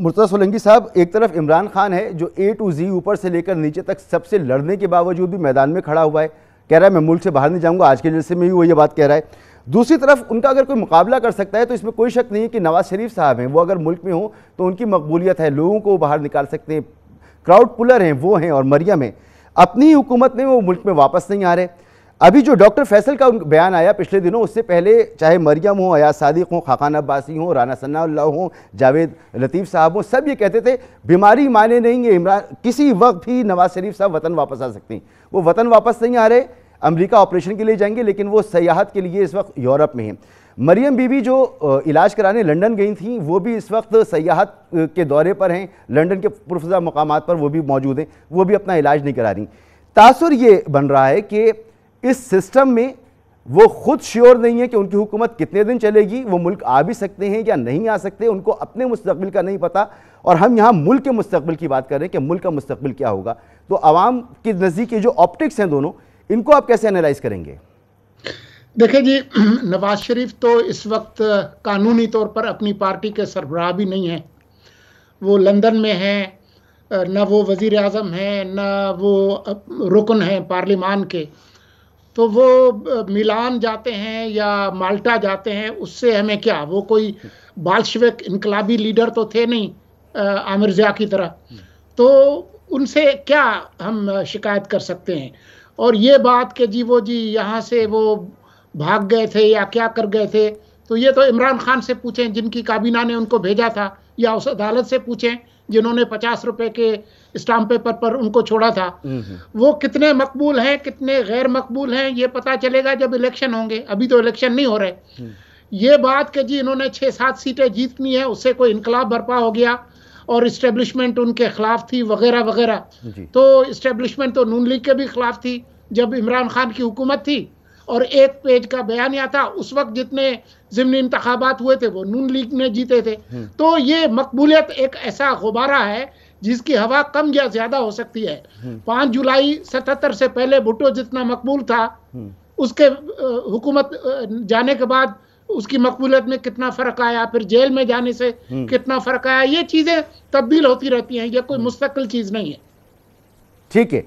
मुर्तजा सोलंकी साहब एक तरफ इमरान खान है जो ए टू जी ऊपर से लेकर नीचे तक सबसे लड़ने के बावजूद भी मैदान में खड़ा हुआ है कह रहा है मैं मुल्क से बाहर नहीं जाऊंगा आज के जलसे में भी वो ये बात कह रहा है दूसरी तरफ उनका अगर कोई मुकाबला कर सकता है तो इसमें कोई शक नहीं है कि नवाज शरीफ साहब हैं वो अगर मुल्क में हों तो उनकी मकबूलियत है लोगों को बाहर निकाल सकते हैं क्राउड पुलर हैं वो हैं और मरियम हैं अपनी हुकूमत में वो मुल्क में वापस नहीं आ रहे अभी जो डॉक्टर फैसल का बयान आया पिछले दिनों उससे पहले चाहे मरियम हो अयाज सादिक हों खाकान अब्बासी हों राना सन्ना हों जावेद लतीफ़ साहब हों सब ये कहते थे बीमारी माने नहीं है इमरान किसी वक्त भी नवाज शरीफ साहब वतन वापस आ सकते हैं वो वतन वापस नहीं आ रहे अमरीका ऑपरेशन के लिए जाएंगे लेकिन वो सयाहत के लिए इस वक्त यूरोप में हैं मरियम बीबी जो इलाज कराने लंदन गई थी वो भी इस वक्त सयाहत के दौरे पर हैं लंदन के पुरफा मकाम पर वो भी मौजूद हैं वो भी अपना इलाज नहीं करा रही तासर ये बन रहा है कि इस सिस्टम में वो खुद श्योर नहीं है कि उनकी हुकूमत कितने दिन चलेगी वो मुल्क आ भी सकते हैं या नहीं आ सकते उनको अपने मुस्तबिल का नहीं पता और हम यहाँ मुल्क के मुस्तबिल की बात कर रहे हैं कि मुल्क का मुस्तबिल क्या होगा तो आवाम के नज़दीक जो ऑप्टिक्स हैं दोनों इनको आप कैसे एनालाइज करेंगे देखिए जी नवाज शरीफ तो इस वक्त कानूनी तौर पर अपनी पार्टी के सरबराह भी नहीं है वो लंदन में हैं ना वो वज़ी अजम हैं ना वो रुकन हैं पार्लिमान के तो वो मिलान जाते हैं या माल्टा जाते हैं उससे हमें क्या वो कोई बाल्शविक इनकलाबी लीडर तो थे नहीं आमिर ज़िया की तरह तो उनसे क्या हम शिकायत कर सकते हैं और ये बात कि जी वो जी यहाँ से वो भाग गए थे या क्या कर गए थे तो ये तो इमरान खान से पूछें जिनकी काबीना ने उनको भेजा था या उस अदालत से पूछें जिन्होंने पचास रुपए के स्टाम्प पेपर पर उनको छोड़ा था वो कितने मकबूल हैं कितने गैर मकबूल हैं ये पता चलेगा जब इलेक्शन होंगे अभी तो इलेक्शन नहीं हो रहे हम्म। ये बात कि जी इन्होंने छः सात सीटें जीतनी है उससे कोई इनकलाब बर्पा हो गया और इस्टेब्लिशमेंट उनके खिलाफ थी वगैरह वगैरह तो इस्टेब्लिशमेंट तो नून लीग के भी खिलाफ थी जब इमरान खान की हुकूमत थी और एक पेज का बयान या था उस वक्त जितने जिमनी इंतबात हुए थे वो नून लीग ने जीते थे हम्म। तो ये मकबूलियत एक ऐसा गुबारा है जिसकी हवा कम या ज्यादा हो सकती है हम्म। पाँच जुलाई सतहत्तर से पहले भुट्टो जितना मकबूल था हम्म। उसके हुकूमत जाने के बाद उसकी मकबूलियत में कितना फर्क आया फिर जेल में जाने से कितना फर्क आया ये चीजें तब्दील होती रहती हैं यह कोई मुस्तकिल चीज नहीं है ठीक है